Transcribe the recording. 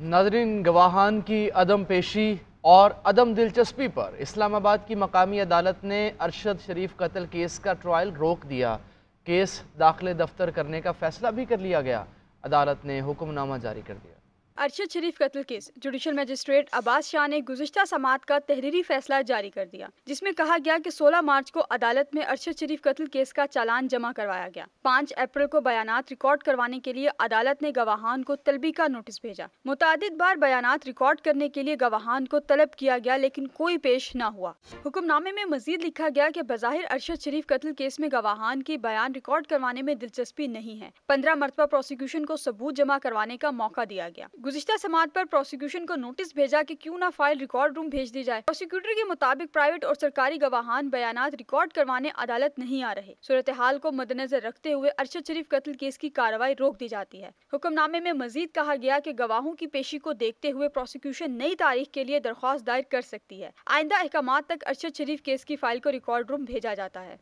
नजरिन गवाहान की अदम पेशी और अदम दिलचस्पी पर इस्लामाबाद की मकामी अदालत ने अरशद शरीफ कत्ल केस का ट्रायल रोक दिया केस दाखिले दफ्तर करने का फैसला भी कर लिया गया अदालत ने हुक्मनामा जारी कर दिया अरशद शरीफ कत्ल case judicial magistrate Abbas Shah ने गुजशत समात का तहरीरी फैसला जारी कर दिया जिसमें कहा गया कि 16 मार्च को अदालत में अरशद शरीफ कत्ल केस का चालान जमा करवाया गया 5 अप्रैल को बयान रिकॉर्ड करवाने के लिए अदालत ने गवाहान को तलबी का नोटिस भेजा मुतद बार बयान रिकॉर्ड करने के लिए गवाहान को तलब किया गया लेकिन कोई पेश न हुआ हुक्मनामे में मजीद लिखा गया की बाहिर अरशद शरीफ कत्ल केस में गवाहान की बयान रिकॉर्ड करवाने में दिलचस्पी नहीं है पंद्रह मरतबा प्रोसिक्यूशन को सबूत जमा करवाने का मौका दिया गया गुजशत समाज पर प्रोसिक्यूशन को नोटिस भेजा कि क्यों ना फाइल रिकॉर्ड रूम भेज दी जाए प्रोसिक्यूटर के मुताबिक प्राइवेट और सरकारी गवाहान बयान रिकॉर्ड करवाने अदालत नहीं आ रहे सूरत हाल को मद्देनजर रखते हुए अरशद शरीफ कत्ल केस की कार्रवाई रोक दी जाती है हुक्मनामे में मजीद कहा गया की गवाहों की पेशी को देखते हुए प्रोसिक्यूशन नई तारीख के लिए दरख्वास्त दायर कर सकती है आइंदा अहकाम तक अरशद शरीफ केस की फाइल को रिकॉर्ड रूम भेजा जाता है